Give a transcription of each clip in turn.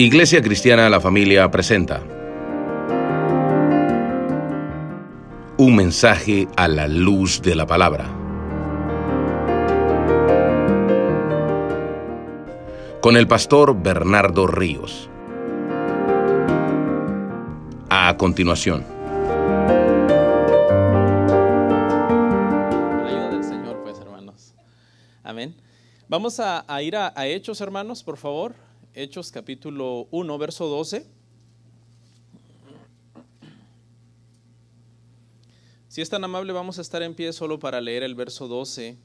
Iglesia Cristiana La Familia presenta un mensaje a la luz de la palabra. Con el pastor Bernardo Ríos. A continuación. La ayuda del Señor, pues, hermanos. Amén. Vamos a, ir a Hechos, hermanos, por favor Hechos capítulo 1, verso 12. Si es tan amable, vamos a estar en pie solo para leer el verso 12.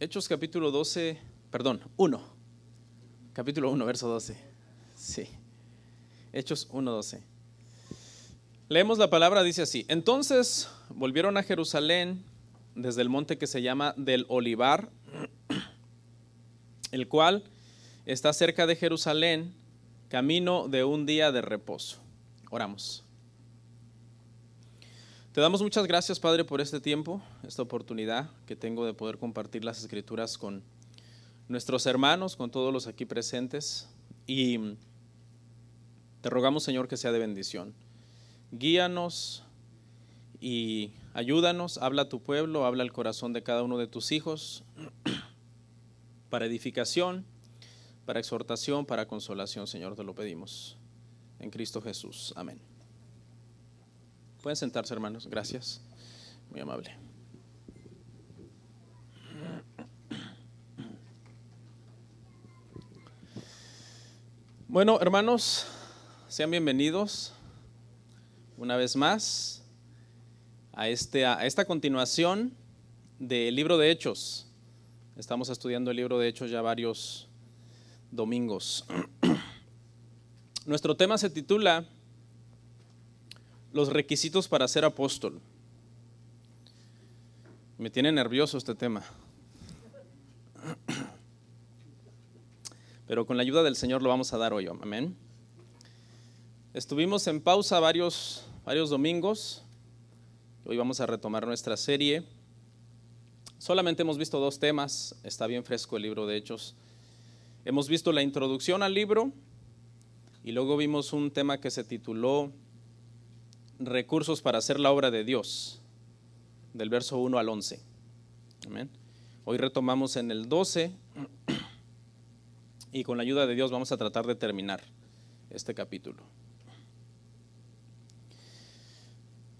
Hechos capítulo 12, perdón, 1. Capítulo 1, verso 12. Sí. Hechos 1.12. Leemos la palabra, dice así. Entonces volvieron a Jerusalén desde el monte que se llama del Olivar, el cual está cerca de Jerusalén, camino de un día de reposo. Oramos. Te damos muchas gracias, Padre, por este tiempo, esta oportunidad que tengo de poder compartir las escrituras con nuestros hermanos, con todos los aquí presentes. Y te rogamos, Señor, que sea de bendición. Guíanos y ayúdanos, habla a tu pueblo, habla al corazón de cada uno de tus hijos, para edificación, para exhortación, para consolación, Señor, te lo pedimos. En Cristo Jesús. Amén. Pueden sentarse, hermanos. Gracias. Muy amable. Bueno, hermanos, sean bienvenidos una vez más a, este, a esta continuación del libro de Hechos. Estamos estudiando el libro de Hechos ya varios domingos. Nuestro tema se titula Los requisitos para ser apóstol. Me tiene nervioso este tema. Pero con la ayuda del Señor lo vamos a dar hoy. Amén. Estuvimos en pausa varios, varios domingos. Hoy vamos a retomar nuestra serie. Solamente hemos visto dos temas. Está bien fresco el libro de Hechos. Hemos visto la introducción al libro y luego vimos un tema que se tituló Recursos para hacer la obra de Dios, del verso 1 al 11. Hoy retomamos en el 12 y con la ayuda de Dios vamos a tratar de terminar este capítulo.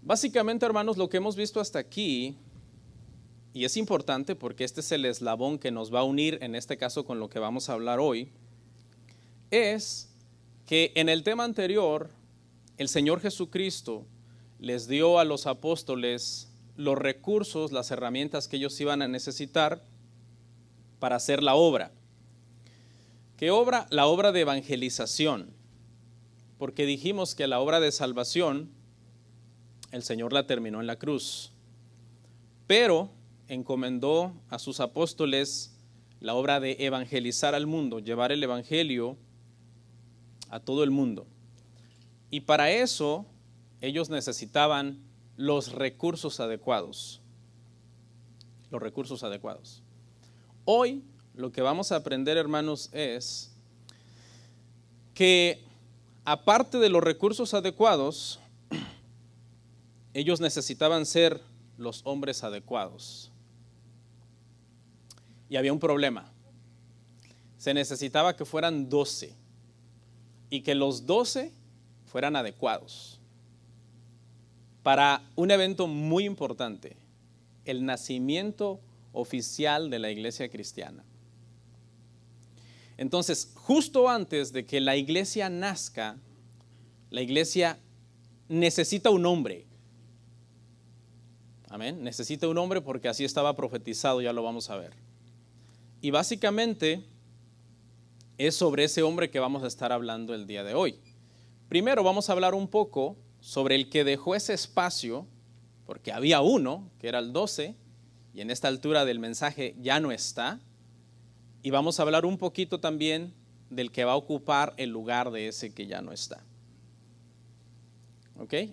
Básicamente, hermanos, lo que hemos visto hasta aquí, y es importante porque este es el eslabón que nos va a unir en este caso con lo que vamos a hablar hoy, es que en el tema anterior, el Señor Jesucristo les dio a los apóstoles los recursos, las herramientas que ellos iban a necesitar para hacer la obra. ¿Qué obra? La obra de evangelización. Porque dijimos que la obra de salvación el Señor la terminó en la cruz, pero encomendó a sus apóstoles la obra de evangelizar al mundo, llevar el Evangelio a todo el mundo. Y para eso ellos necesitaban los recursos adecuados. Los recursos adecuados. Hoy lo que vamos a aprender, hermanos, es que aparte de los recursos adecuados, ellos necesitaban ser los hombres adecuados. Y había un problema. Se necesitaba que fueran doce y que los doce fueran adecuados para un evento muy importante, el nacimiento oficial de la iglesia cristiana. Entonces, justo antes de que la iglesia nazca, la iglesia necesita un hombre, Amén. Necesita un hombre porque así estaba profetizado, ya lo vamos a ver. Y básicamente es sobre ese hombre que vamos a estar hablando el día de hoy. Primero vamos a hablar un poco sobre el que dejó ese espacio, porque había uno, que era el 12, y en esta altura del mensaje ya no está. Y vamos a hablar un poquito también del que va a ocupar el lugar de ese que ya no está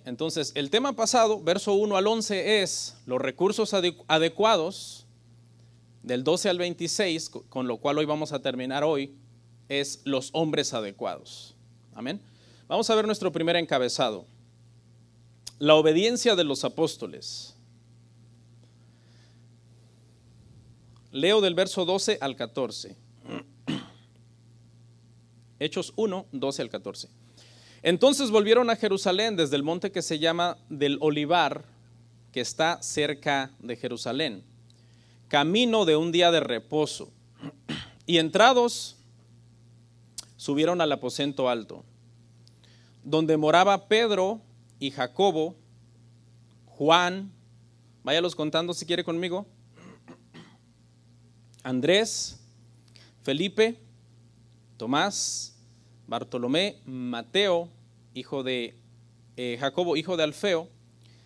entonces, el tema pasado, verso 1 al 11, es los recursos adecuados del 12 al 26, con lo cual hoy vamos a terminar hoy, es los hombres adecuados. Amén. Vamos a ver nuestro primer encabezado. La obediencia de los apóstoles. Leo del verso 12 al 14. Hechos 1, 12 al 14. Entonces volvieron a Jerusalén desde el monte que se llama del Olivar, que está cerca de Jerusalén, camino de un día de reposo. Y entrados, subieron al aposento alto, donde moraba Pedro y Jacobo, Juan, váyalos contando si quiere conmigo, Andrés, Felipe, Tomás, Bartolomé, Mateo, hijo de eh, Jacobo, hijo de Alfeo,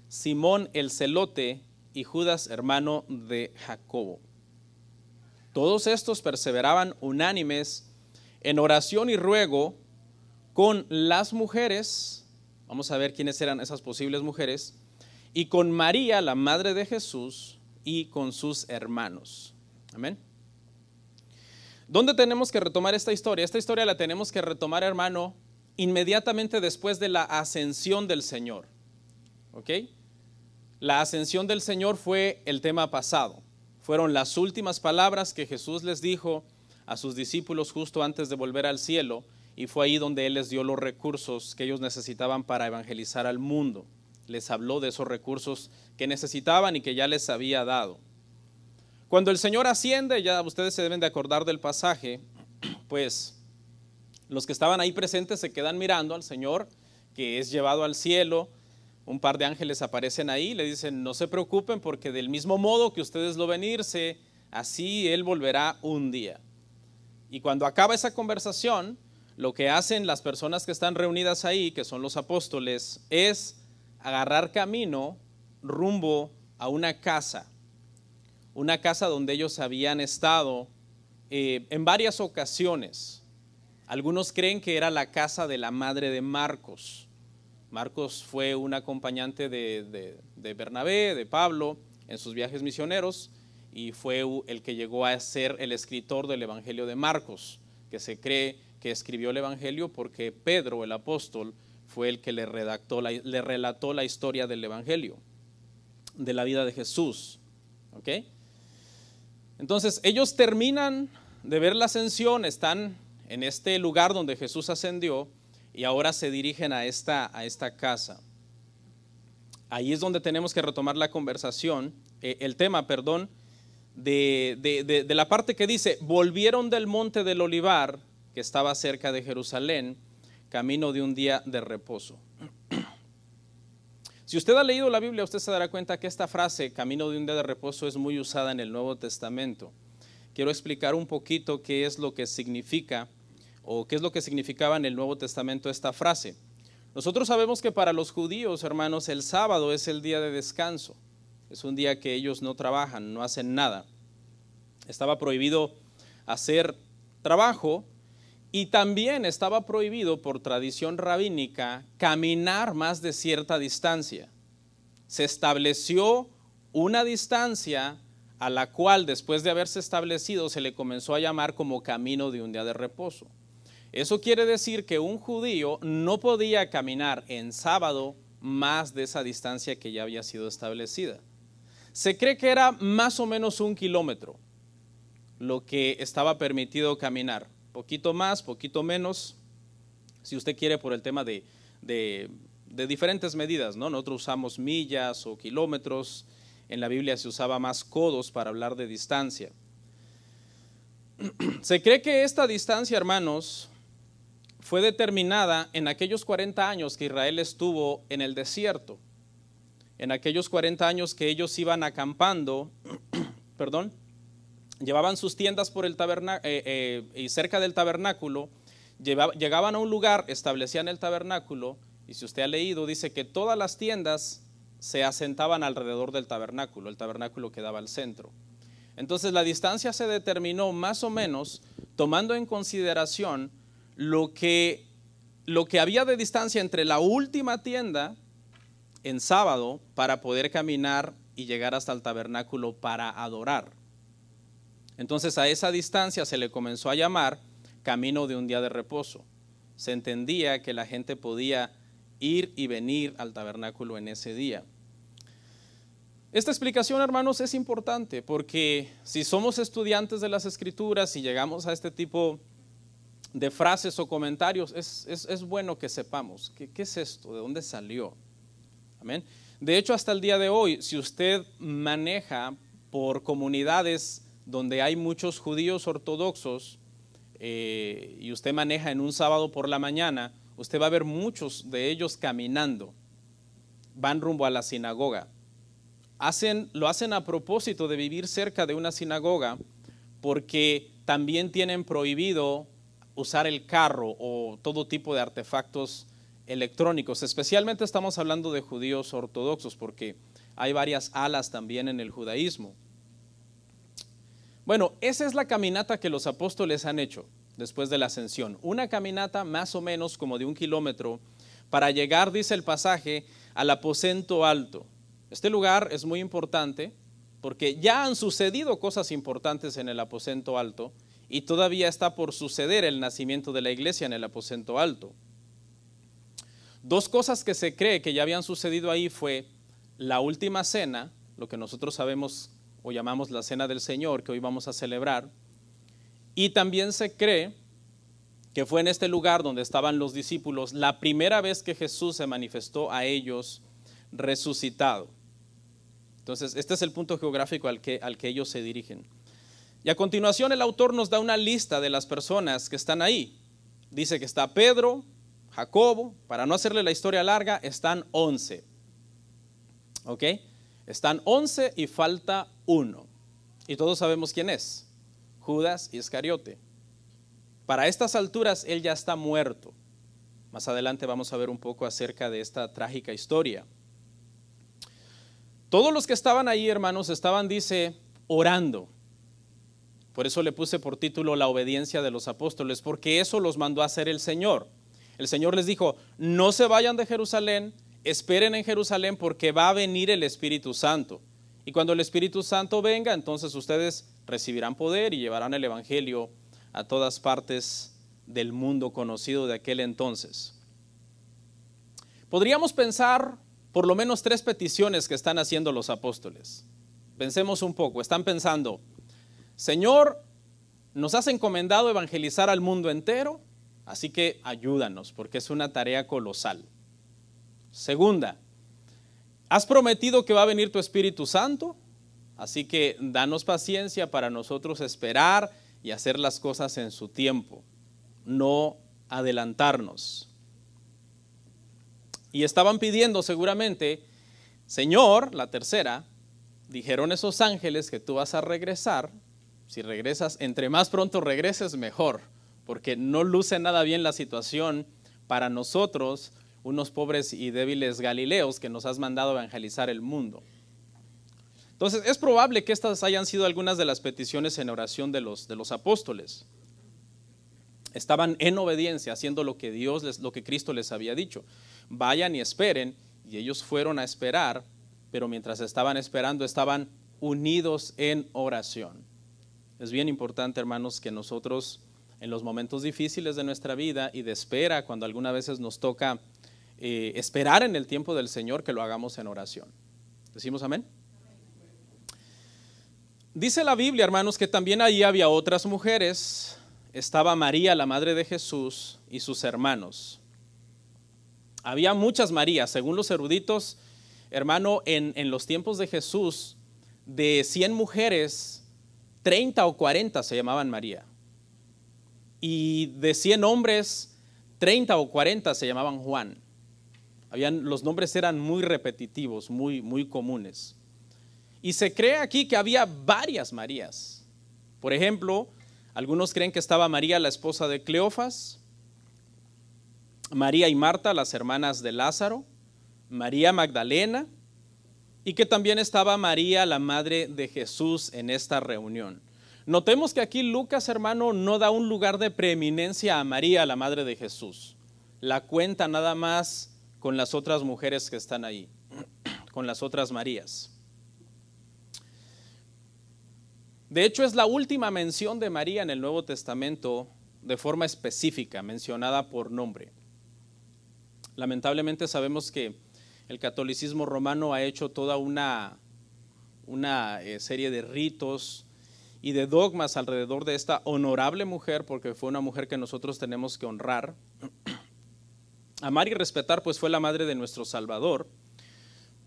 Simón el celote y Judas, hermano de Jacobo. Todos estos perseveraban unánimes en oración y ruego con las mujeres, vamos a ver quiénes eran esas posibles mujeres, y con María, la madre de Jesús, y con sus hermanos. Amén. ¿Dónde tenemos que retomar esta historia? Esta historia la tenemos que retomar, hermano, inmediatamente después de la ascensión del Señor. ¿Ok? La ascensión del Señor fue el tema pasado. Fueron las últimas palabras que Jesús les dijo a sus discípulos justo antes de volver al cielo y fue ahí donde Él les dio los recursos que ellos necesitaban para evangelizar al mundo. Les habló de esos recursos que necesitaban y que ya les había dado. Cuando el Señor asciende, ya ustedes se deben de acordar del pasaje, pues los que estaban ahí presentes se quedan mirando al Señor, que es llevado al cielo. Un par de ángeles aparecen ahí, le dicen, no se preocupen porque del mismo modo que ustedes lo venirse, así Él volverá un día. Y cuando acaba esa conversación, lo que hacen las personas que están reunidas ahí, que son los apóstoles, es agarrar camino rumbo a una casa una casa donde ellos habían estado eh, en varias ocasiones. Algunos creen que era la casa de la madre de Marcos. Marcos fue un acompañante de, Bernabé, de Pablo, en sus viajes misioneros y fue el que llegó a ser el escritor del Evangelio de Marcos, que se cree que escribió el Evangelio porque Pedro, el apóstol, fue el que le, redactó le relató la historia del Evangelio, de la vida de Jesús. ¿Okay? Entonces ellos terminan de ver la ascensión, están en este lugar donde Jesús ascendió y ahora se dirigen a esta, a esta casa. Ahí es donde tenemos que retomar la conversación, eh, el tema, perdón, de la parte que dice, volvieron del monte del olivar que estaba cerca de Jerusalén, camino de un día de reposo. Si usted ha leído la Biblia, usted se dará cuenta que esta frase, camino de un día de reposo, es muy usada en el Nuevo Testamento. Quiero explicar un poquito qué es lo que significa o qué es lo que significaba en el Nuevo Testamento esta frase. Nosotros sabemos que para los judíos, hermanos, el sábado es el día de descanso. Es un día que ellos no trabajan, no hacen nada. Estaba prohibido hacer trabajo y también estaba prohibido por tradición rabínica caminar más de cierta distancia. Se estableció una distancia a la cual después de haberse establecido se le comenzó a llamar como camino de un día de reposo. Eso quiere decir que un judío no podía caminar en sábado más de esa distancia que ya había sido establecida. Se cree que era más o menos un kilómetro lo que estaba permitido caminar poquito más, poquito menos, si usted quiere por el tema de, de, diferentes medidas, ¿no? Nosotros usamos millas o kilómetros, en la Biblia se usaba más codos para hablar de distancia. Se cree que esta distancia, hermanos, fue determinada en aquellos 40 años que Israel estuvo en el desierto, en aquellos 40 años que ellos iban acampando, perdón, llevaban sus tiendas por el eh, eh, y cerca del tabernáculo, llegaban a un lugar, establecían el tabernáculo, y si usted ha leído, dice que todas las tiendas se asentaban alrededor del tabernáculo, el tabernáculo quedaba al centro. Entonces la distancia se determinó más o menos tomando en consideración lo que, lo que había de distancia entre la última tienda en sábado para poder caminar y llegar hasta el tabernáculo para adorar. Entonces a esa distancia se le comenzó a llamar camino de un día de reposo. Se entendía que la gente podía ir y venir al tabernáculo en ese día. Esta explicación, hermanos, es importante porque si somos estudiantes de las escrituras y llegamos a este tipo de frases o comentarios, es, bueno que sepamos ¿qué, es esto, de dónde salió. De hecho, hasta el día de hoy, si usted maneja por comunidades donde hay muchos judíos ortodoxos eh, y usted maneja en un sábado por la mañana, usted va a ver muchos de ellos caminando, van rumbo a la sinagoga. Hacen, lo hacen a propósito de vivir cerca de una sinagoga porque también tienen prohibido usar el carro o todo tipo de artefactos electrónicos. Especialmente estamos hablando de judíos ortodoxos porque hay varias alas también en el judaísmo. Bueno, esa es la caminata que los apóstoles han hecho después de la ascensión. Una caminata más o menos como de un kilómetro para llegar, dice el pasaje, al aposento alto. Este lugar es muy importante porque ya han sucedido cosas importantes en el aposento alto y todavía está por suceder el nacimiento de la iglesia en el aposento alto. Dos cosas que se cree que ya habían sucedido ahí fue la última cena, lo que nosotros sabemos o llamamos la Cena del Señor, que hoy vamos a celebrar. Y también se cree que fue en este lugar donde estaban los discípulos la primera vez que Jesús se manifestó a ellos resucitado. Entonces, este es el punto geográfico al que, al que ellos se dirigen. Y a continuación el autor nos da una lista de las personas que están ahí. Dice que está Pedro, Jacobo, para no hacerle la historia larga, están once, ¿Ok? Están once y falta uno. Y todos sabemos quién es, Judas Iscariote. Para estas alturas él ya está muerto. Más adelante vamos a ver un poco acerca de esta trágica historia. Todos los que estaban ahí, hermanos, estaban, dice, orando. Por eso le puse por título La obediencia de los apóstoles, porque eso los mandó a hacer el Señor. El Señor les dijo, no se vayan de Jerusalén, esperen en Jerusalén porque va a venir el Espíritu Santo. Y cuando el Espíritu Santo venga, entonces ustedes recibirán poder y llevarán el Evangelio a todas partes del mundo conocido de aquel entonces. Podríamos pensar por lo menos tres peticiones que están haciendo los apóstoles. Pensemos un poco, están pensando, Señor, nos has encomendado evangelizar al mundo entero, así que ayúdanos, porque es una tarea colosal. Segunda, Has prometido que va a venir tu Espíritu Santo, así que danos paciencia para nosotros esperar y hacer las cosas en su tiempo, no adelantarnos. Y estaban pidiendo seguramente, Señor, la tercera, dijeron esos ángeles que tú vas a regresar, si regresas, entre más pronto regreses, mejor, porque no luce nada bien la situación para nosotros unos pobres y débiles galileos que nos has mandado a evangelizar el mundo. Entonces, es probable que estas hayan sido algunas de las peticiones en oración de los, de los apóstoles. Estaban en obediencia, haciendo lo que Dios, lo que Cristo les había dicho. Vayan y esperen. Y ellos fueron a esperar, pero mientras estaban esperando, estaban unidos en oración. Es bien importante, hermanos, que nosotros en los momentos difíciles de nuestra vida y de espera, cuando algunas veces nos toca eh, esperar en el tiempo del Señor que lo hagamos en oración. ¿Decimos amén? Dice la Biblia, hermanos, que también allí había otras mujeres. Estaba María, la madre de Jesús, y sus hermanos. Había muchas Marías, según los eruditos, hermano, en, en los tiempos de Jesús, de 100 mujeres, 30 o 40 se llamaban María. Y de 100 hombres, 30 o 40 se llamaban Juan los nombres eran muy repetitivos, muy, muy comunes. Y se cree aquí que había varias Marías. Por ejemplo, algunos creen que estaba María, la esposa de Cleofas, María y Marta, las hermanas de Lázaro, María Magdalena, y que también estaba María, la madre de Jesús, en esta reunión. Notemos que aquí Lucas, hermano, no da un lugar de preeminencia a María, la madre de Jesús. La cuenta nada más con las otras mujeres que están ahí, con las otras Marías. De hecho, es la última mención de María en el Nuevo Testamento de forma específica, mencionada por nombre. Lamentablemente sabemos que el catolicismo romano ha hecho toda una, una eh, serie de ritos y de dogmas alrededor de esta honorable mujer, porque fue una mujer que nosotros tenemos que honrar Amar y respetar pues fue la madre de nuestro Salvador,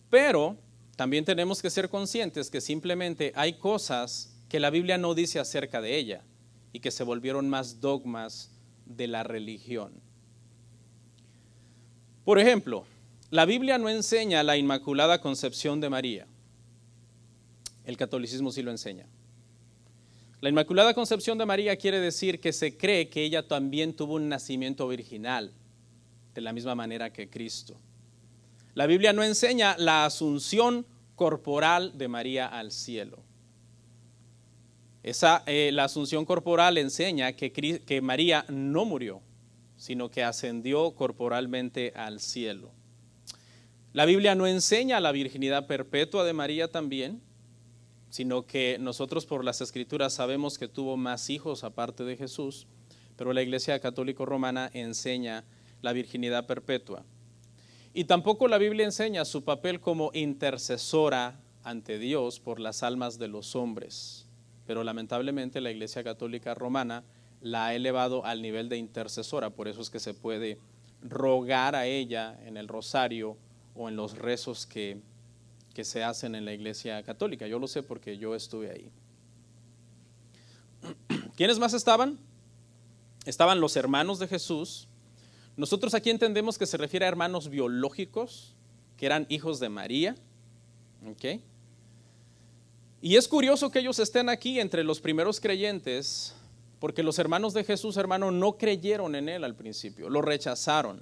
pero también tenemos que ser conscientes que simplemente hay cosas que la Biblia no dice acerca de ella y que se volvieron más dogmas de la religión. Por ejemplo, la Biblia no enseña la Inmaculada Concepción de María. El catolicismo sí lo enseña. La Inmaculada Concepción de María quiere decir que se cree que ella también tuvo un nacimiento virginal de la misma manera que Cristo. La Biblia no enseña la asunción corporal de María al cielo. Esa, eh, la asunción corporal enseña que, que María no murió, sino que ascendió corporalmente al cielo. La Biblia no enseña la virginidad perpetua de María también, sino que nosotros por las escrituras sabemos que tuvo más hijos aparte de Jesús, pero la Iglesia Católica Romana enseña la virginidad perpetua. Y tampoco la Biblia enseña su papel como intercesora ante Dios por las almas de los hombres. Pero lamentablemente la Iglesia Católica Romana la ha elevado al nivel de intercesora, por eso es que se puede rogar a ella en el rosario o en los rezos que, que se hacen en la Iglesia Católica. Yo lo sé porque yo estuve ahí. ¿Quiénes más estaban? Estaban los hermanos de Jesús, nosotros aquí entendemos que se refiere a hermanos biológicos, que eran hijos de María. Y es curioso que ellos estén aquí entre los primeros creyentes, porque los hermanos de Jesús, hermano, no creyeron en él al principio, lo rechazaron.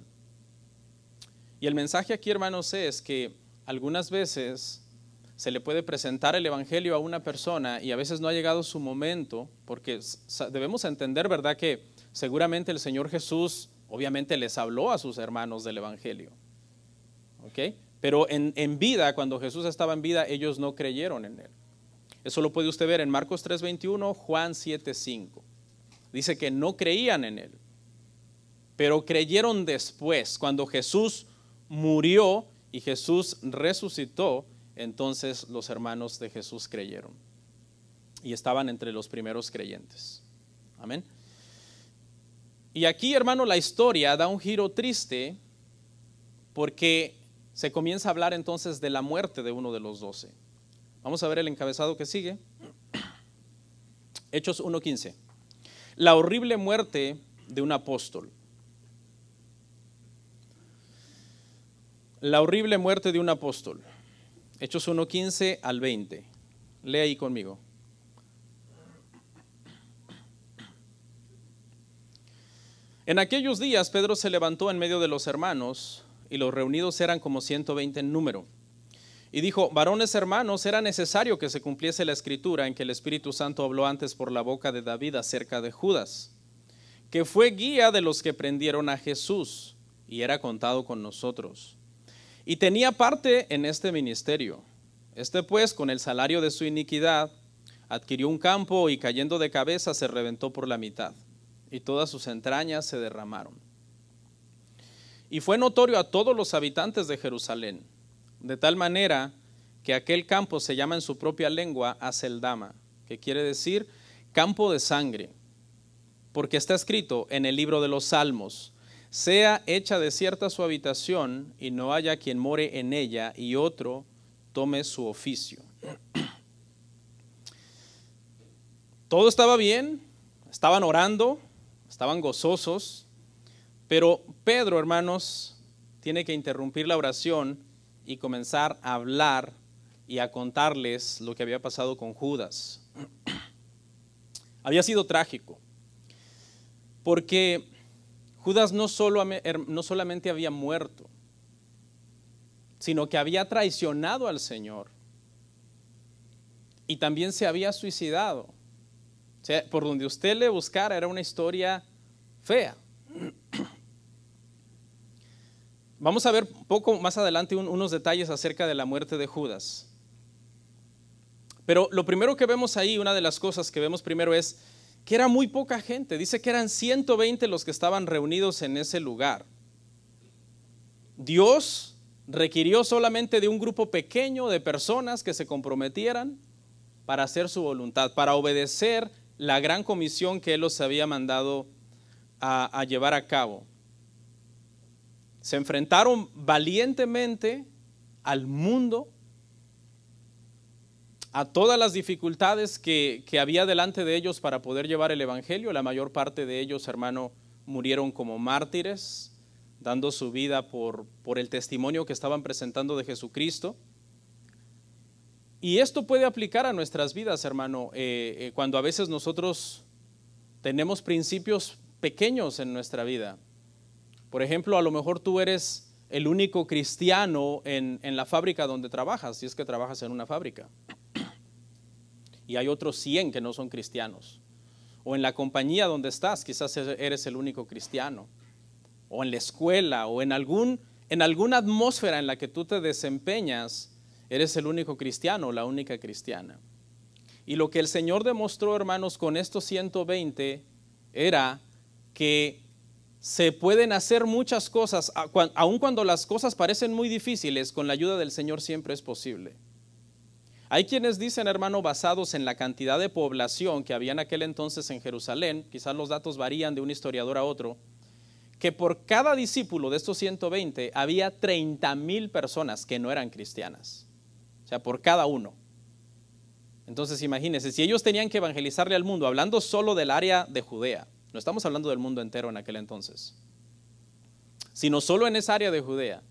Y el mensaje aquí, hermanos, es que algunas veces se le puede presentar el Evangelio a una persona y a veces no ha llegado su momento, porque debemos entender, ¿verdad?, que seguramente el Señor Jesús Obviamente les habló a sus hermanos del Evangelio. Pero en, en vida, cuando Jesús estaba en vida, ellos no creyeron en él. Eso lo puede usted ver en Marcos 3:21, Juan 7:5. Dice que no creían en él, pero creyeron después, cuando Jesús murió y Jesús resucitó, entonces los hermanos de Jesús creyeron y estaban entre los primeros creyentes. Amén. Y aquí, hermano, la historia da un giro triste porque se comienza a hablar entonces de la muerte de uno de los doce. Vamos a ver el encabezado que sigue. Hechos 1.15. La horrible muerte de un apóstol. La horrible muerte de un apóstol. Hechos 1.15 al 20. Lee ahí conmigo. En aquellos días Pedro se levantó en medio de los hermanos y los reunidos eran como 120 en número. Y dijo, varones hermanos, era necesario que se cumpliese la escritura en que el Espíritu Santo habló antes por la boca de David acerca de Judas, que fue guía de los que prendieron a Jesús y era contado con nosotros. Y tenía parte en este ministerio. Este pues, con el salario de su iniquidad, adquirió un campo y cayendo de cabeza se reventó por la mitad y todas sus entrañas se derramaron. Y fue notorio a todos los habitantes de Jerusalén, de tal manera que aquel campo se llama en su propia lengua Aseldama, que quiere decir campo de sangre, porque está escrito en el libro de los Salmos, sea hecha desierta su habitación y no haya quien more en ella y otro tome su oficio. Todo estaba bien, estaban orando, estaban gozosos, pero Pedro, hermanos, tiene que interrumpir la oración y comenzar a hablar y a contarles lo que había pasado con Judas. había sido trágico, porque Judas no, solo, no solamente había muerto, sino que había traicionado al Señor y también se había suicidado. O sea, por donde usted le buscara era una historia fea. Vamos a ver un poco más adelante unos detalles acerca de la muerte de Judas. Pero lo primero que vemos ahí, una de las cosas que vemos primero es que era muy poca gente. Dice que eran 120 los que estaban reunidos en ese lugar. Dios requirió solamente de un grupo pequeño de personas que se comprometieran para hacer su voluntad, para obedecer la gran comisión que Él los había mandado a, llevar a cabo. Se enfrentaron valientemente al mundo, a todas las dificultades que, había delante de ellos para poder llevar el Evangelio. La mayor parte de ellos, hermano, murieron como mártires, dando su vida por el testimonio que estaban presentando de Jesucristo. Y esto puede aplicar a nuestras vidas, hermano, eh, eh, cuando a veces nosotros tenemos principios pequeños en nuestra vida. Por ejemplo, a lo mejor tú eres el único cristiano en, la fábrica donde trabajas, si es que trabajas en una fábrica. Y hay otros 100 que no son cristianos. O en la compañía donde estás, quizás e-, eres el único cristiano. O en la escuela, o en, algún, en alguna atmósfera en la que tú te desempeñas Eres el único cristiano, la única cristiana. Y lo que el Señor demostró, hermanos, con estos 120 era que se pueden hacer muchas cosas, aun cuando las cosas parecen muy difíciles, con la ayuda del Señor siempre es posible. Hay quienes dicen, hermano, basados en la cantidad de población que había en aquel entonces en Jerusalén, quizás los datos varían de un historiador a otro, que por cada discípulo de estos 120 había 30 mil personas que no eran cristianas. O sea, por cada uno. Entonces imagínense, si ellos tenían que evangelizarle al mundo, hablando solo del área de Judea, no estamos hablando del mundo entero en aquel entonces, sino solo en esa área de Judea,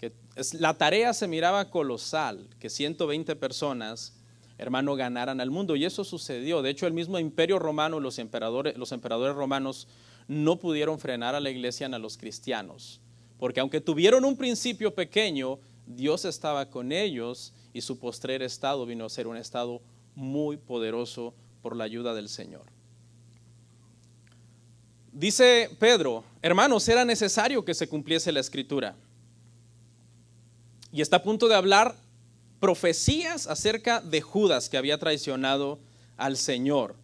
que la tarea se miraba colosal, que 120 personas, hermano, ganaran al mundo. Y eso sucedió. De hecho, el mismo imperio romano, los emperadores, los emperadores romanos no pudieron frenar a la iglesia ni a los cristianos. Porque aunque tuvieron un principio pequeño, Dios estaba con ellos y su postrer estado vino a ser un estado muy poderoso por la ayuda del Señor. Dice Pedro, hermanos, era necesario que se cumpliese la escritura. Y está a punto de hablar profecías acerca de Judas que había traicionado al Señor.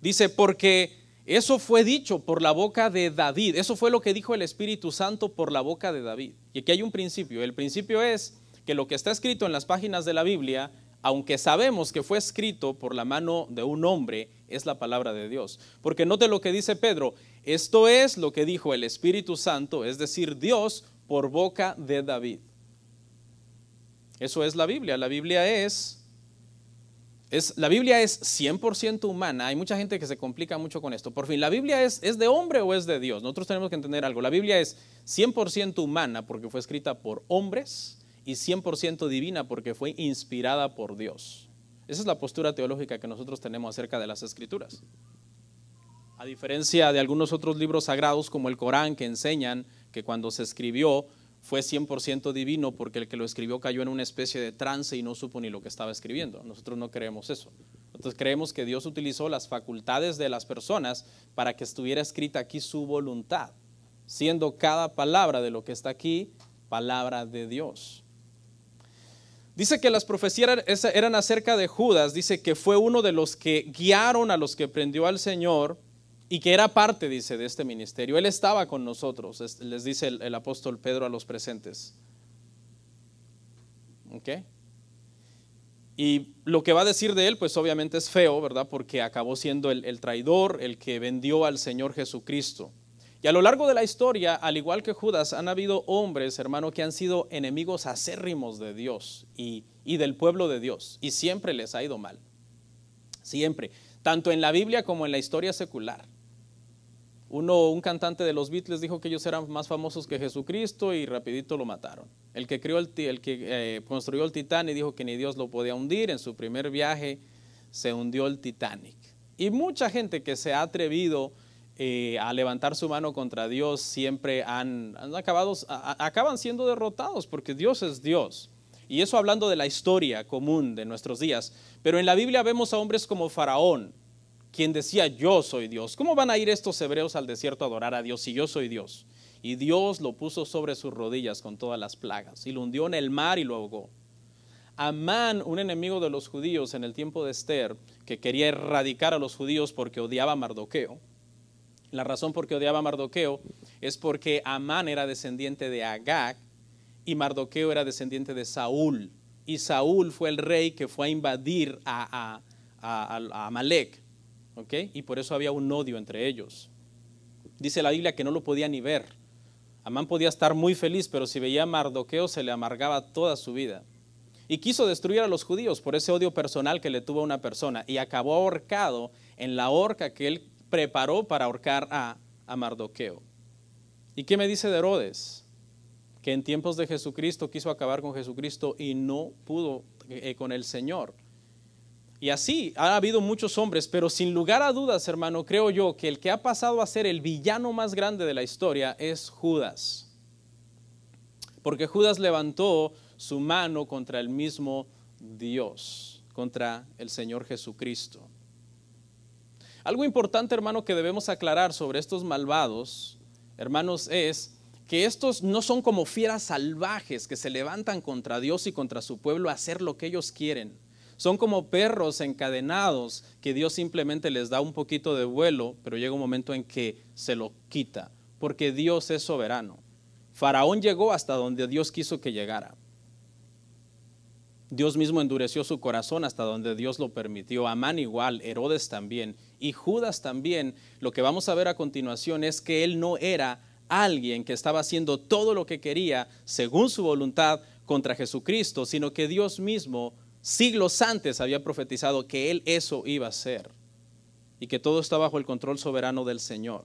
Dice, porque eso fue dicho por la boca de David, eso fue lo que dijo el Espíritu Santo por la boca de David. Y aquí hay un principio, el principio es que lo que está escrito en las páginas de la Biblia, aunque sabemos que fue escrito por la mano de un hombre, es la palabra de Dios. Porque note lo que dice Pedro, esto es lo que dijo el Espíritu Santo, es decir, Dios por boca de David. Eso es la Biblia, la Biblia es es, la Biblia es 100% humana. Hay mucha gente que se complica mucho con esto. Por fin, ¿la Biblia es, es de hombre o es de Dios? Nosotros tenemos que entender algo. La Biblia es 100% humana porque fue escrita por hombres y 100% divina porque fue inspirada por Dios. Esa es la postura teológica que nosotros tenemos acerca de las escrituras. A diferencia de algunos otros libros sagrados como el Corán que enseñan que cuando se escribió fue 100% divino porque el que lo escribió cayó en una especie de trance y no supo ni lo que estaba escribiendo. Nosotros no creemos eso. entonces creemos que Dios utilizó las facultades de las personas para que estuviera escrita aquí su voluntad, siendo cada palabra de lo que está aquí palabra de Dios. Dice que las profecías eran acerca de Judas, dice que fue uno de los que guiaron a los que prendió al Señor y que era parte, dice, de este ministerio. Él estaba con nosotros, les dice el, apóstol Pedro a los presentes. ¿Ok? Y lo que va a decir de él, pues obviamente es feo, ¿verdad? Porque acabó siendo el traidor, el que vendió al Señor Jesucristo. Y a lo largo de la historia, al igual que Judas, han habido hombres, hermano, que han sido enemigos acérrimos de Dios y, del pueblo de Dios. Y siempre les ha ido mal. Siempre. Tanto en la Biblia como en la historia secular. Uno, un cantante de los Beatles dijo que ellos eran más famosos que Jesucristo y rapidito lo mataron. El que, creó el, el que eh, construyó el Titanic dijo que ni Dios lo podía hundir. En su primer viaje se hundió el Titanic. Y mucha gente que se ha atrevido eh, a levantar su mano contra Dios siempre han, acabado, acaban siendo derrotados porque Dios es Dios. Y eso hablando de la historia común de nuestros días. Pero en la Biblia vemos a hombres como Faraón, quien decía, yo soy Dios. ¿Cómo van a ir estos hebreos al desierto a adorar a Dios si yo soy Dios? Y Dios lo puso sobre sus rodillas con todas las plagas y lo hundió en el mar y lo ahogó. Amán, un enemigo de los judíos en el tiempo de Esther, que quería erradicar a los judíos porque odiaba a Mardoqueo, la razón por qué odiaba a Mardoqueo es porque Amán era descendiente de Agag y Mardoqueo era descendiente de Saúl. Y Saúl fue el rey que fue a invadir a, a, Y por eso había un odio entre ellos. Dice la Biblia que no lo podía ni ver. Amán podía estar muy feliz, pero si veía a Mardoqueo se le amargaba toda su vida. Y quiso destruir a los judíos por ese odio personal que le tuvo a una persona. Y acabó ahorcado en la horca que él preparó para ahorcar a, a Mardoqueo. ¿Y qué me dice de Herodes? Que en tiempos de Jesucristo quiso acabar con Jesucristo y no pudo eh, con el Señor. Y así ha habido muchos hombres, pero sin lugar a dudas, hermano, creo yo que el que ha pasado a ser el villano más grande de la historia es Judas. Porque Judas levantó su mano contra el mismo Dios, contra el Señor Jesucristo. Algo importante, hermano, que debemos aclarar sobre estos malvados, hermanos, es que estos no son como fieras salvajes que se levantan contra Dios y contra su pueblo a hacer lo que ellos quieren. Son como perros encadenados que Dios simplemente les da un poquito de vuelo, pero llega un momento en que se lo quita, porque Dios es soberano. Faraón llegó hasta donde Dios quiso que llegara. Dios mismo endureció su corazón hasta donde Dios lo permitió. Amán igual, Herodes también. Y Judas también, lo que vamos a ver a continuación es que él no era alguien que estaba haciendo todo lo que quería según su voluntad contra Jesucristo, sino que Dios mismo siglos antes había profetizado que él eso iba a ser y que todo está bajo el control soberano del Señor.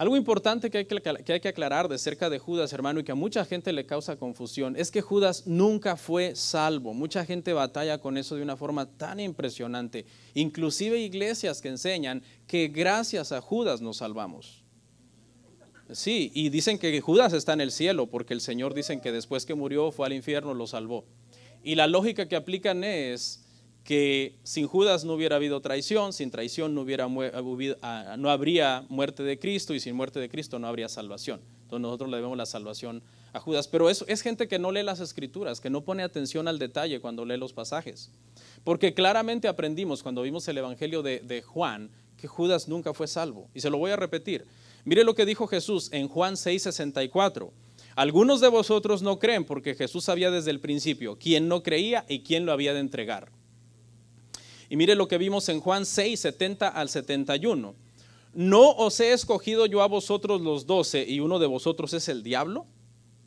Algo importante que hay que, que hay que aclarar de cerca de Judas, hermano, y que a mucha gente le causa confusión, es que Judas nunca fue salvo. Mucha gente batalla con eso de una forma tan impresionante. Inclusive iglesias que enseñan que gracias a Judas nos salvamos. Sí, y dicen que Judas está en el cielo, porque el Señor dicen que después que murió fue al infierno, lo salvó. Y la lógica que aplican es, que sin Judas no hubiera habido traición, sin traición no, hubiera, ah, no habría muerte de Cristo y sin muerte de Cristo no habría salvación. Entonces nosotros le debemos la salvación a Judas. Pero es, es gente que no lee las escrituras, que no pone atención al detalle cuando lee los pasajes. Porque claramente aprendimos cuando vimos el Evangelio de, Juan que Judas nunca fue salvo. Y se lo voy a repetir. Mire lo que dijo Jesús en Juan 64. Algunos de vosotros no creen porque Jesús sabía desde el principio quién no creía y quién lo había de entregar. Y mire lo que vimos en Juan 6, 70 al 71. ¿No os he escogido yo a vosotros los doce y uno de vosotros es el diablo?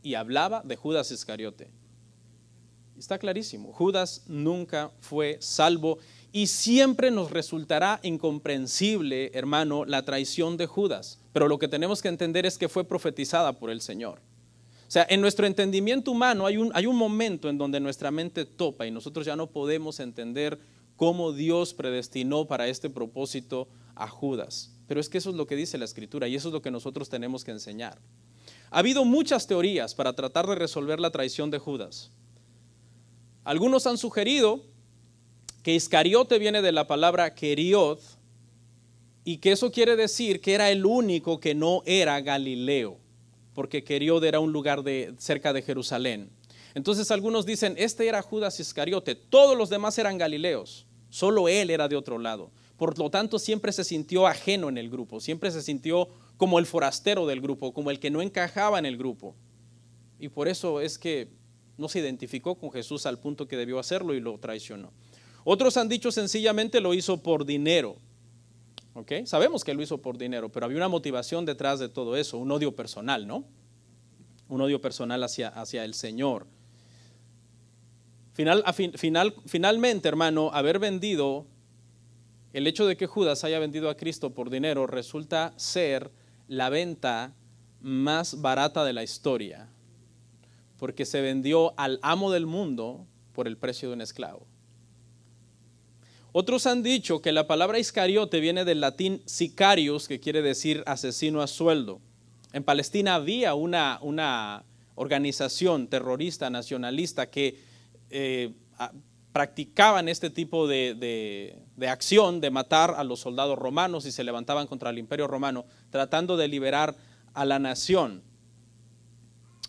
Y hablaba de Judas Iscariote. Está clarísimo, Judas nunca fue salvo y siempre nos resultará incomprensible, hermano, la traición de Judas. Pero lo que tenemos que entender es que fue profetizada por el Señor. O sea, en nuestro entendimiento humano hay un, hay un momento en donde nuestra mente topa y nosotros ya no podemos entender cómo Dios predestinó para este propósito a Judas. Pero es que eso es lo que dice la escritura y eso es lo que nosotros tenemos que enseñar. Ha habido muchas teorías para tratar de resolver la traición de Judas. Algunos han sugerido que Iscariote viene de la palabra queriot y que eso quiere decir que era el único que no era Galileo, porque Queriod era un lugar cerca de Jerusalén. Entonces algunos dicen, este era Judas Iscariote, todos los demás eran Galileos, solo él era de otro lado. Por lo tanto, siempre se sintió ajeno en el grupo, siempre se sintió como el forastero del grupo, como el que no encajaba en el grupo. Y por eso es que no se identificó con Jesús al punto que debió hacerlo y lo traicionó. Otros han dicho sencillamente lo hizo por dinero. ¿Ok? Sabemos que lo hizo por dinero, pero había una motivación detrás de todo eso, un odio personal, ¿no? Un odio personal hacia, hacia el Señor. Final, final, finalmente, hermano, haber vendido, el hecho de que Judas haya vendido a Cristo por dinero resulta ser la venta más barata de la historia, porque se vendió al amo del mundo por el precio de un esclavo. Otros han dicho que la palabra iscariote viene del latín sicarius, que quiere decir asesino a sueldo. En Palestina había una, una organización terrorista nacionalista que eh, practicaban este tipo de, de, acción de matar a los soldados romanos y se levantaban contra el imperio romano, tratando de liberar a la nación.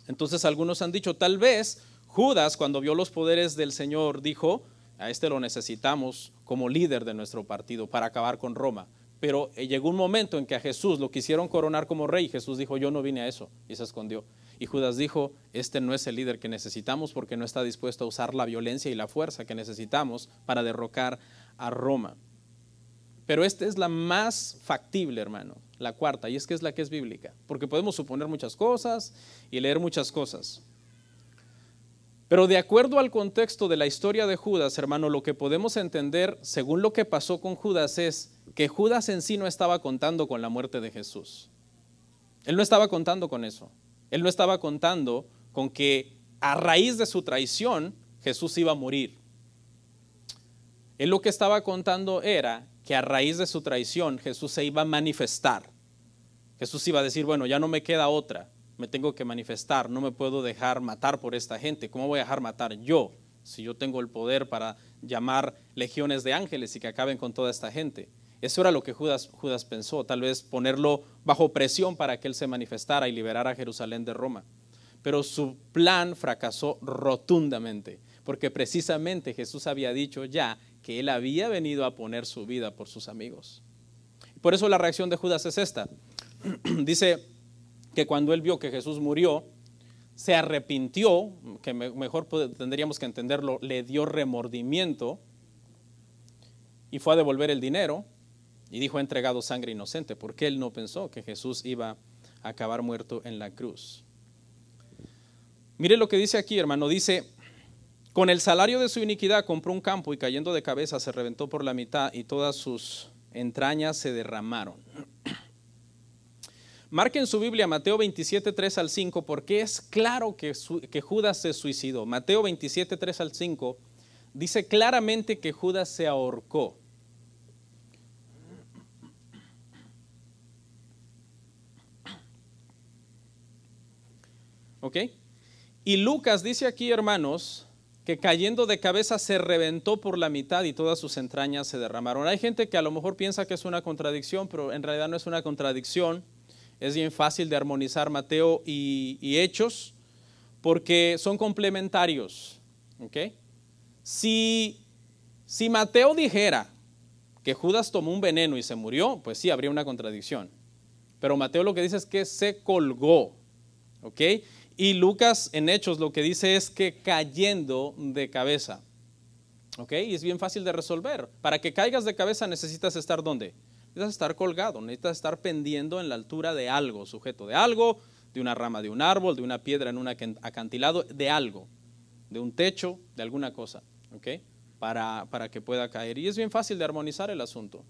Entonces algunos han dicho, tal vez Judas, cuando vio los poderes del Señor, dijo, a este lo necesitamos como líder de nuestro partido para acabar con Roma. Pero eh, llegó un momento en que a Jesús lo quisieron coronar como rey. Jesús dijo, yo no vine a eso y se escondió. Y Judas dijo, este no es el líder que necesitamos porque no está dispuesto a usar la violencia y la fuerza que necesitamos para derrocar a Roma. Pero esta es la más factible, hermano, la cuarta, y es que es la que es bíblica, porque podemos suponer muchas cosas y leer muchas cosas. Pero de acuerdo al contexto de la historia de Judas, hermano, lo que podemos entender, según lo que pasó con Judas, es que Judas en sí no estaba contando con la muerte de Jesús. Él no estaba contando con eso. Él no estaba contando con que a raíz de su traición Jesús iba a morir. Él lo que estaba contando era que a raíz de su traición Jesús se iba a manifestar. Jesús iba a decir, bueno, ya no me queda otra, me tengo que manifestar, no me puedo dejar matar por esta gente, ¿cómo voy a dejar matar yo si yo tengo el poder para llamar legiones de ángeles y que acaben con toda esta gente? Eso era lo que Judas, pensó, tal vez ponerlo bajo presión para que él se manifestara y liberara a Jerusalén de Roma. Pero su plan fracasó rotundamente, porque precisamente Jesús había dicho ya que él había venido a poner su vida por sus amigos. Por eso la reacción de Judas es esta. Dice que cuando él vio que Jesús murió, se arrepintió, que mejor tendríamos que entenderlo, le dio remordimiento y fue a devolver el dinero y dijo, entregado sangre inocente, porque él no pensó que Jesús iba a acabar muerto en la cruz. Mire lo que dice aquí, hermano. Dice, con el salario de su iniquidad compró un campo y cayendo de cabeza se reventó por la mitad y todas sus entrañas se derramaron. Marquen en su Biblia Mateo 27, 3 al 5, porque es claro que, que Judas se suicidó. Mateo 27, 3 al 5 dice claramente que Judas se ahorcó. ¿Ok? Y Lucas dice aquí, hermanos, que cayendo de cabeza se reventó por la mitad y todas sus entrañas se derramaron. Hay gente que a lo mejor piensa que es una contradicción, pero en realidad no es una contradicción. Es bien fácil de armonizar Mateo y, Hechos porque son complementarios. ¿ok? Si, si Mateo dijera que Judas tomó un veneno y se murió, pues sí, habría una contradicción. Pero Mateo lo que dice es que se colgó. ¿ok?, y Lucas en Hechos lo que dice es que cayendo de cabeza. ¿Ok? Y es bien fácil de resolver. Para que caigas de cabeza necesitas estar ¿dónde? Necesitas estar colgado, necesitas estar pendiendo en la altura de algo, sujeto de algo, de una rama de un árbol, de una piedra en un acantilado, de algo, de un techo, de alguna cosa. ¿Ok? Para, para que pueda caer. Y es bien fácil de armonizar el asunto.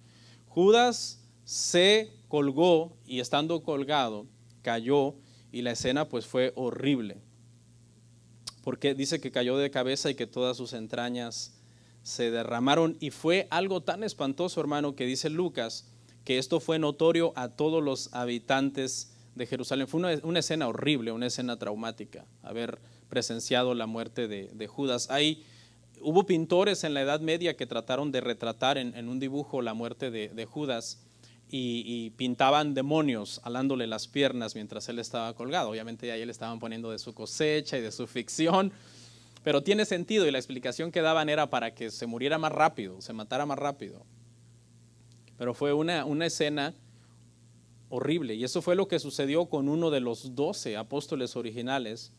Judas se colgó y estando colgado cayó y la escena pues fue horrible, porque dice que cayó de cabeza y que todas sus entrañas se derramaron y fue algo tan espantoso, hermano, que dice Lucas, que esto fue notorio a todos los habitantes de Jerusalén. Fue una, escena horrible, una escena traumática, haber presenciado la muerte de, Judas. Hay, hubo pintores en la Edad Media que trataron de retratar en, un dibujo la muerte de Judas y, pintaban demonios alándole las piernas mientras él estaba colgado. Obviamente ahí le estaban poniendo de su cosecha y de su ficción, pero tiene sentido y la explicación que daban era para que se muriera más rápido, se matara más rápido. Pero fue una, una escena horrible y eso fue lo que sucedió con uno de los doce apóstoles originales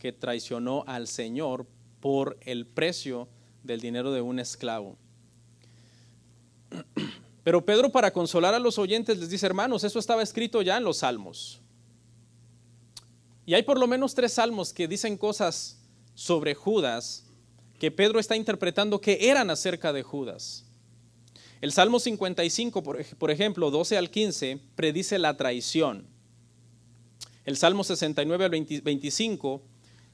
que traicionó al Señor por el precio del dinero de un esclavo. Pero Pedro para consolar a los oyentes les dice, hermanos, eso estaba escrito ya en los salmos. Y hay por lo menos tres salmos que dicen cosas sobre Judas que Pedro está interpretando que eran acerca de Judas. El Salmo 55, por ejemplo, 12 al 15, predice la traición. El Salmo 69 al 25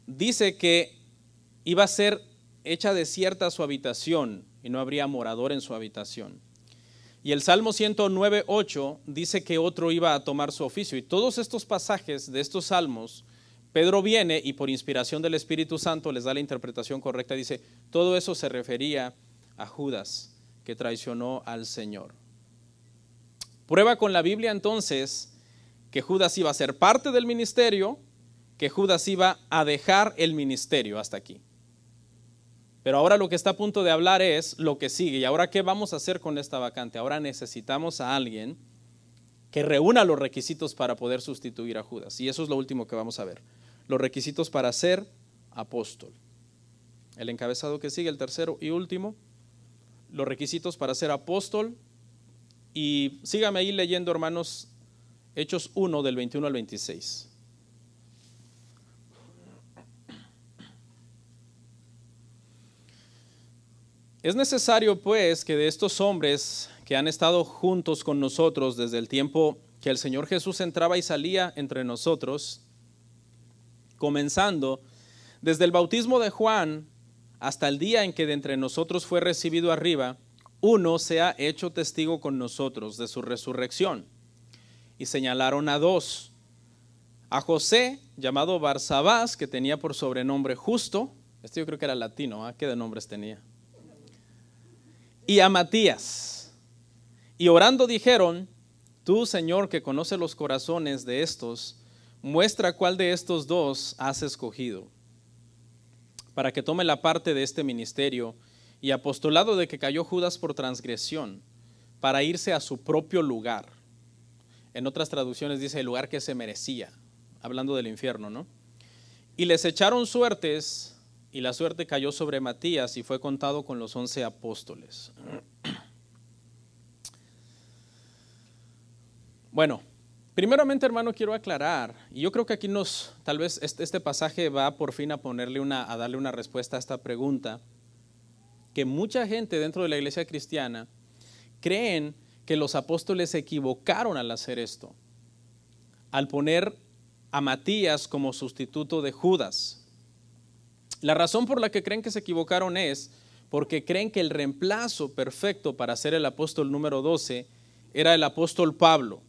dice que iba a ser hecha desierta su habitación y no habría morador en su habitación. Y el Salmo 109.8 dice que otro iba a tomar su oficio. Y todos estos pasajes de estos salmos, Pedro viene y por inspiración del Espíritu Santo les da la interpretación correcta. Dice, todo eso se refería a Judas, que traicionó al Señor. Prueba con la Biblia entonces que Judas iba a ser parte del ministerio, que Judas iba a dejar el ministerio hasta aquí. Pero ahora lo que está a punto de hablar es lo que sigue. ¿Y ahora qué vamos a hacer con esta vacante? Ahora necesitamos a alguien que reúna los requisitos para poder sustituir a Judas. Y eso es lo último que vamos a ver. Los requisitos para ser apóstol. El encabezado que sigue, el tercero y último. Los requisitos para ser apóstol. Y sígame ahí leyendo, hermanos, Hechos 1 del 21 al 26. Es necesario pues que de estos hombres que han estado juntos con nosotros desde el tiempo que el Señor Jesús entraba y salía entre nosotros, comenzando desde el bautismo de Juan hasta el día en que de entre nosotros fue recibido arriba, uno se ha hecho testigo con nosotros de su resurrección. Y señalaron a dos, a José, llamado Barsabás, que tenía por sobrenombre justo, este yo creo que era latino, ¿ah? ¿qué de nombres tenía? y a Matías. Y orando dijeron, tú Señor que conoce los corazones de estos, muestra cuál de estos dos has escogido, para que tome la parte de este ministerio y apostolado de que cayó Judas por transgresión, para irse a su propio lugar. En otras traducciones dice el lugar que se merecía, hablando del infierno, ¿no? Y les echaron suertes y la suerte cayó sobre Matías y fue contado con los once apóstoles. Bueno, primeramente hermano quiero aclarar, y yo creo que aquí nos, tal vez este, este, pasaje va por fin a ponerle una, a darle una respuesta a esta pregunta, que mucha gente dentro de la iglesia cristiana creen que los apóstoles se equivocaron al hacer esto, al poner a Matías como sustituto de Judas. La razón por la que creen que se equivocaron es porque creen que el reemplazo perfecto para ser el apóstol número 12 era el apóstol Pablo,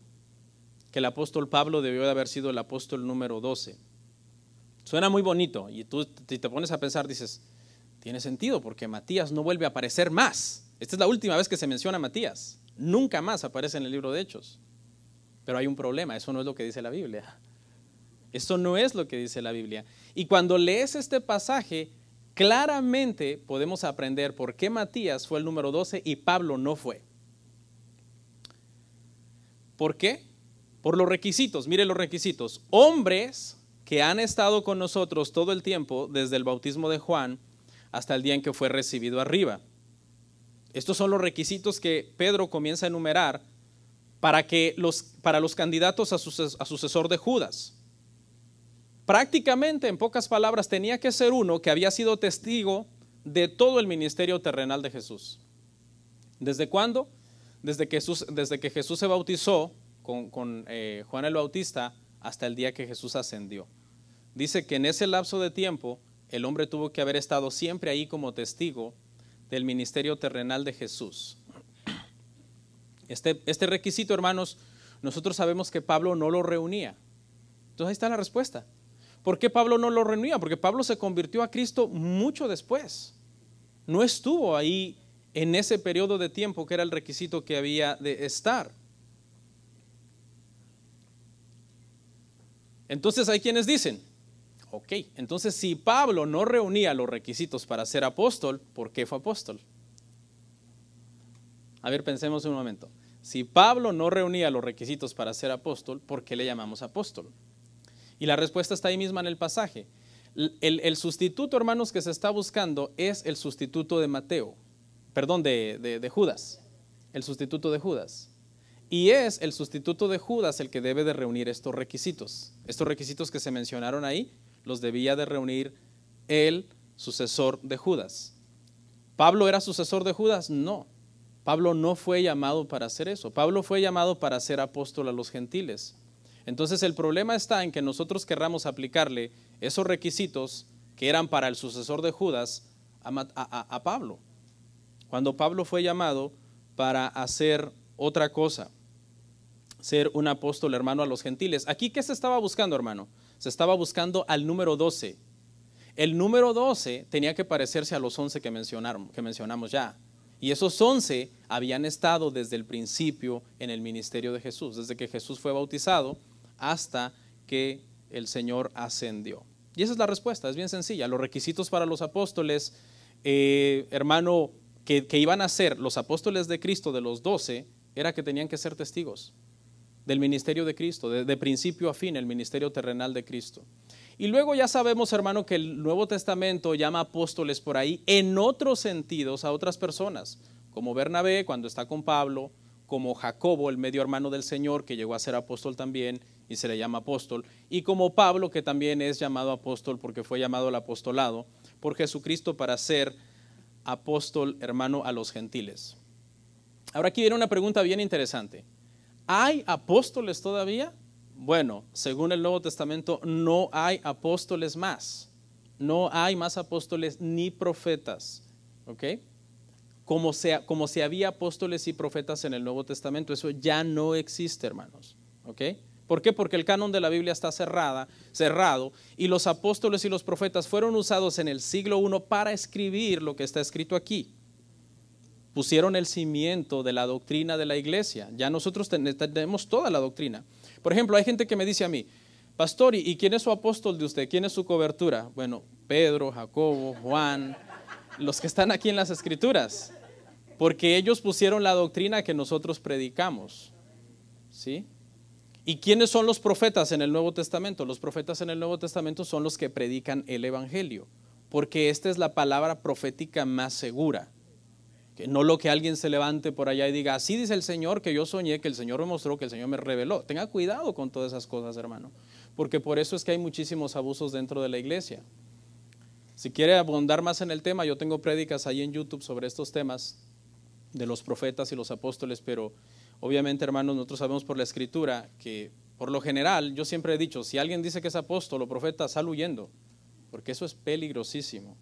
que el apóstol Pablo debió de haber sido el apóstol número 12. Suena muy bonito y tú si te pones a pensar dices, tiene sentido porque Matías no vuelve a aparecer más. Esta es la última vez que se menciona a Matías. Nunca más aparece en el libro de Hechos. Pero hay un problema, eso no es lo que dice la Biblia. Esto no es lo que dice la Biblia. Y cuando lees este pasaje, claramente podemos aprender por qué Matías fue el número 12 y Pablo no fue. ¿Por qué? Por los requisitos. Mire los requisitos. Hombres que han estado con nosotros todo el tiempo, desde el bautismo de Juan hasta el día en que fue recibido arriba. Estos son los requisitos que Pedro comienza a enumerar para, que los, para los candidatos a sucesor de Judas. Prácticamente, en pocas palabras, tenía que ser uno que había sido testigo de todo el ministerio terrenal de Jesús. ¿Desde cuándo? Desde que Jesús, desde que Jesús se bautizó con, eh, Juan el Bautista hasta el día que Jesús ascendió. Dice que en ese lapso de tiempo el hombre tuvo que haber estado siempre ahí como testigo del ministerio terrenal de Jesús. Este, este requisito, hermanos, nosotros sabemos que Pablo no lo reunía. Entonces ahí está la respuesta. ¿Por qué Pablo no lo reunía? Porque Pablo se convirtió a Cristo mucho después. No estuvo ahí en ese periodo de tiempo que era el requisito que había de estar. Entonces hay quienes dicen, ok, entonces si Pablo no reunía los requisitos para ser apóstol, ¿por qué fue apóstol? A ver, pensemos un momento. Si Pablo no reunía los requisitos para ser apóstol, ¿por qué le llamamos apóstol? Y la respuesta está ahí misma en el pasaje. El, sustituto, hermanos, que se está buscando es el sustituto de Mateo, perdón, de, de Judas, el sustituto de Judas. Y es el sustituto de Judas el que debe de reunir estos requisitos. Estos requisitos que se mencionaron ahí los debía de reunir el sucesor de Judas. ¿Pablo era sucesor de Judas? No. Pablo no fue llamado para hacer eso. Pablo fue llamado para ser apóstol a los gentiles. Entonces el problema está en que nosotros querramos aplicarle esos requisitos que eran para el sucesor de Judas a, Pablo, cuando Pablo fue llamado para hacer otra cosa, ser un apóstol hermano a los gentiles. Aquí, ¿qué se estaba buscando, hermano? Se estaba buscando al número 12. El número 12 tenía que parecerse a los 11 que, mencionaron, que mencionamos ya. Y esos 11 habían estado desde el principio en el ministerio de Jesús, desde que Jesús fue bautizado hasta que el Señor ascendió. Y esa es la respuesta, es bien sencilla. Los requisitos para los apóstoles, eh, hermano, que, iban a ser los apóstoles de Cristo de los doce, era que tenían que ser testigos del ministerio de Cristo, de principio a fin, el ministerio terrenal de Cristo. Y luego ya sabemos, hermano, que el Nuevo Testamento llama apóstoles por ahí en otros sentidos a otras personas, como Bernabé cuando está con Pablo, como Jacobo, el medio hermano del Señor, que llegó a ser apóstol también, y se le llama apóstol, y como Pablo, que también es llamado apóstol porque fue llamado al apostolado por Jesucristo para ser apóstol hermano a los gentiles. Ahora aquí viene una pregunta bien interesante. ¿Hay apóstoles todavía? Bueno, según el Nuevo Testamento no hay apóstoles más. No hay más apóstoles ni profetas. ¿Ok? Como si como había apóstoles y profetas en el Nuevo Testamento, eso ya no existe, hermanos. ¿Ok? ¿Por qué? Porque el canon de la Biblia está cerrada, cerrado y los apóstoles y los profetas fueron usados en el siglo I para escribir lo que está escrito aquí. Pusieron el cimiento de la doctrina de la iglesia. Ya nosotros tenemos toda la doctrina. Por ejemplo, hay gente que me dice a mí, Pastor, ¿y quién es su apóstol de usted? ¿Quién es su cobertura? Bueno, Pedro, Jacobo, Juan, los que están aquí en las escrituras, porque ellos pusieron la doctrina que nosotros predicamos. ¿Sí? ¿Y quiénes son los profetas en el Nuevo Testamento? Los profetas en el Nuevo Testamento son los que predican el Evangelio, porque esta es la palabra profética más segura. Que no lo que alguien se levante por allá y diga, así dice el Señor, que yo soñé, que el Señor me mostró, que el Señor me reveló. Tenga cuidado con todas esas cosas, hermano, porque por eso es que hay muchísimos abusos dentro de la iglesia. Si quiere abundar más en el tema, yo tengo prédicas ahí en YouTube sobre estos temas de los profetas y los apóstoles, pero Obviamente, hermanos, nosotros sabemos por la escritura que por lo general, yo siempre he dicho, si alguien dice que es apóstol o profeta, sal huyendo, porque eso es peligrosísimo.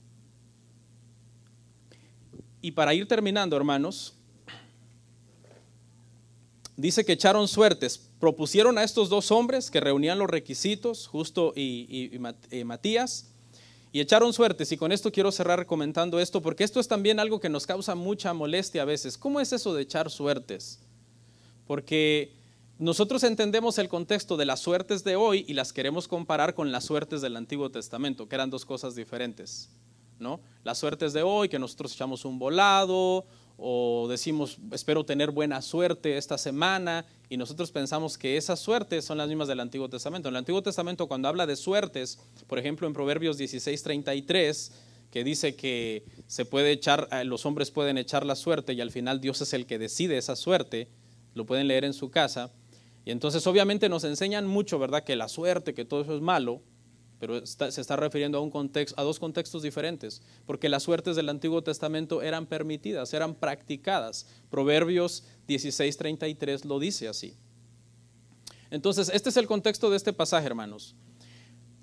Y para ir terminando, hermanos, dice que echaron suertes, propusieron a estos dos hombres que reunían los requisitos, Justo y, y eh, Matías, y echaron suertes. Y con esto quiero cerrar comentando esto, porque esto es también algo que nos causa mucha molestia a veces. ¿Cómo es eso de echar suertes? porque nosotros entendemos el contexto de las suertes de hoy y las queremos comparar con las suertes del Antiguo Testamento, que eran dos cosas diferentes. ¿no? Las suertes de hoy, que nosotros echamos un volado o decimos, espero tener buena suerte esta semana, y nosotros pensamos que esas suertes son las mismas del Antiguo Testamento. En el Antiguo Testamento, cuando habla de suertes, por ejemplo, en Proverbios 16:33, que dice que se puede echar, eh, los hombres pueden echar la suerte y al final Dios es el que decide esa suerte, lo pueden leer en su casa. Y entonces obviamente nos enseñan mucho, ¿verdad? Que la suerte, que todo eso es malo, pero se está refiriendo a, un contexto, a dos contextos diferentes, porque las suertes del Antiguo Testamento eran permitidas, eran practicadas. Proverbios 16:33 lo dice así. Entonces, este es el contexto de este pasaje, hermanos.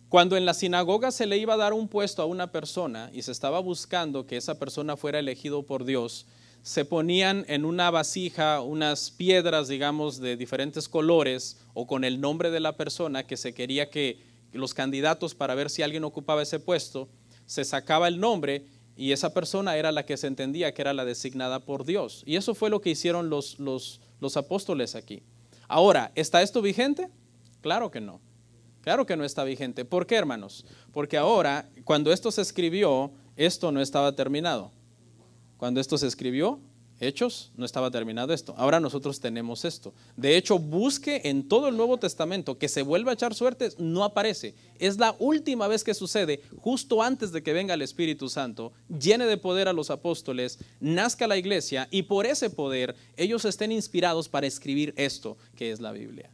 Cuando en la sinagoga se le iba a dar un puesto a una persona y se estaba buscando que esa persona fuera elegido por Dios, se ponían en una vasija unas piedras, digamos, de diferentes colores o con el nombre de la persona que se quería que los candidatos para ver si alguien ocupaba ese puesto, se sacaba el nombre y esa persona era la que se entendía que era la designada por Dios. Y eso fue lo que hicieron los, los apóstoles aquí. Ahora, ¿está esto vigente? Claro que no. Claro que no está vigente. ¿Por qué, hermanos? Porque ahora, cuando esto se escribió, esto no estaba terminado. Cuando esto se escribió, Hechos, no estaba terminado esto. Ahora nosotros tenemos esto. De hecho, busque en todo el Nuevo Testamento que se vuelva a echar suertes, no aparece. Es la última vez que sucede, justo antes de que venga el Espíritu Santo, llene de poder a los apóstoles, nazca la iglesia y por ese poder ellos estén inspirados para escribir esto que es la Biblia.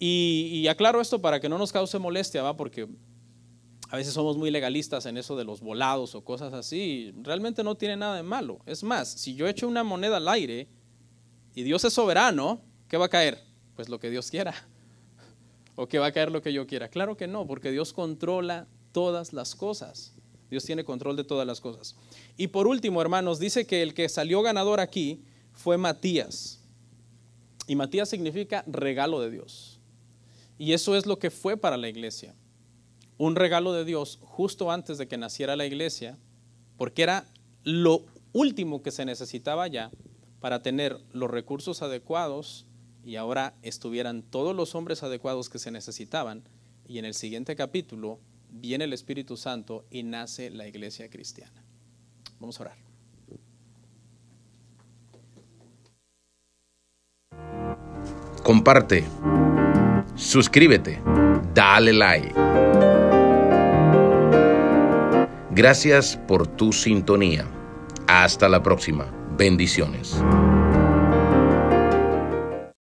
Y, y aclaro esto para que no nos cause molestia, va, porque a veces somos muy legalistas en eso de los volados o cosas así. Realmente no tiene nada de malo. Es más, si yo echo una moneda al aire y Dios es soberano, ¿qué va a caer? Pues lo que Dios quiera. ¿O que va a caer lo que yo quiera? Claro que no, porque Dios controla todas las cosas. Dios tiene control de todas las cosas. Y por último, hermanos, dice que el que salió ganador aquí fue Matías. Y Matías significa regalo de Dios. Y eso es lo que fue para la iglesia un regalo de Dios justo antes de que naciera la iglesia, porque era lo último que se necesitaba ya para tener los recursos adecuados y ahora estuvieran todos los hombres adecuados que se necesitaban. Y en el siguiente capítulo viene el Espíritu Santo y nace la iglesia cristiana. Vamos a orar. comparte, suscríbete, dale like. Gracias por tu sintonía. Hasta la próxima. Bendiciones.